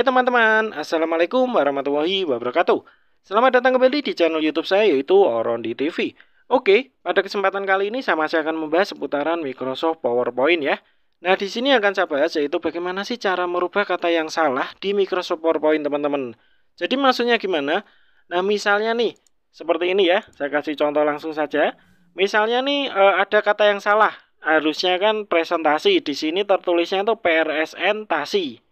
Hai eh, teman-teman, Assalamualaikum warahmatullahi wabarakatuh Selamat datang kembali di channel youtube saya yaitu Orondi TV Oke, pada kesempatan kali ini sama saya akan membahas seputaran Microsoft PowerPoint ya Nah di sini akan saya bahas yaitu bagaimana sih cara merubah kata yang salah di Microsoft PowerPoint teman-teman Jadi maksudnya gimana? Nah misalnya nih, seperti ini ya, saya kasih contoh langsung saja Misalnya nih eh, ada kata yang salah harusnya kan presentasi di sini tertulisnya itu PRSN tasi.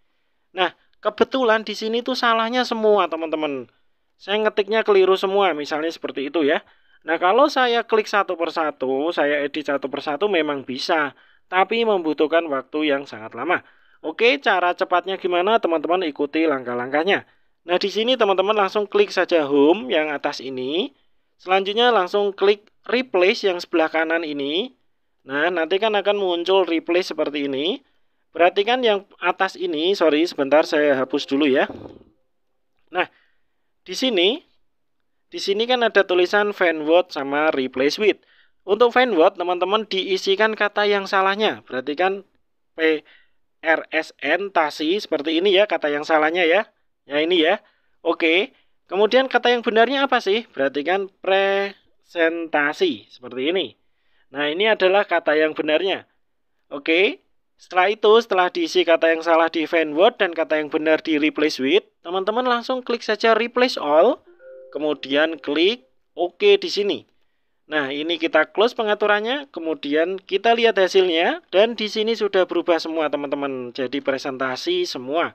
Nah, Kebetulan di sini tuh salahnya semua teman-teman. Saya ngetiknya keliru semua, misalnya seperti itu ya. Nah kalau saya klik satu persatu, saya edit satu persatu memang bisa, tapi membutuhkan waktu yang sangat lama. Oke, cara cepatnya gimana? Teman-teman ikuti langkah-langkahnya. Nah di sini teman-teman langsung klik saja home yang atas ini. Selanjutnya langsung klik replace yang sebelah kanan ini. Nah, nanti kan akan muncul replace seperti ini. Perhatikan yang atas ini, sorry sebentar saya hapus dulu ya. Nah, di sini di sini kan ada tulisan fan word sama replace with. Untuk fan word, teman-teman diisikan kata yang salahnya. Perhatikan p r s n tasi seperti ini ya kata yang salahnya ya. Ya ini ya. Oke. Kemudian kata yang benarnya apa sih? Perhatikan presentasi seperti ini. Nah, ini adalah kata yang benarnya. Oke. Setelah itu, setelah diisi kata yang salah di Find word dan kata yang benar di replace with, teman-teman langsung klik saja replace all, kemudian klik OK di sini. Nah, ini kita close pengaturannya, kemudian kita lihat hasilnya, dan di sini sudah berubah semua teman-teman, jadi presentasi semua.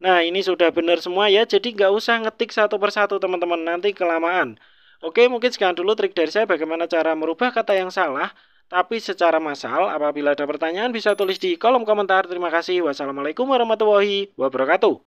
Nah, ini sudah benar semua ya, jadi nggak usah ngetik satu persatu teman-teman, nanti kelamaan. Oke, mungkin sekian dulu trik dari saya bagaimana cara merubah kata yang salah tapi secara massal, apabila ada pertanyaan bisa tulis di kolom komentar. Terima kasih. Wassalamualaikum warahmatullahi wabarakatuh.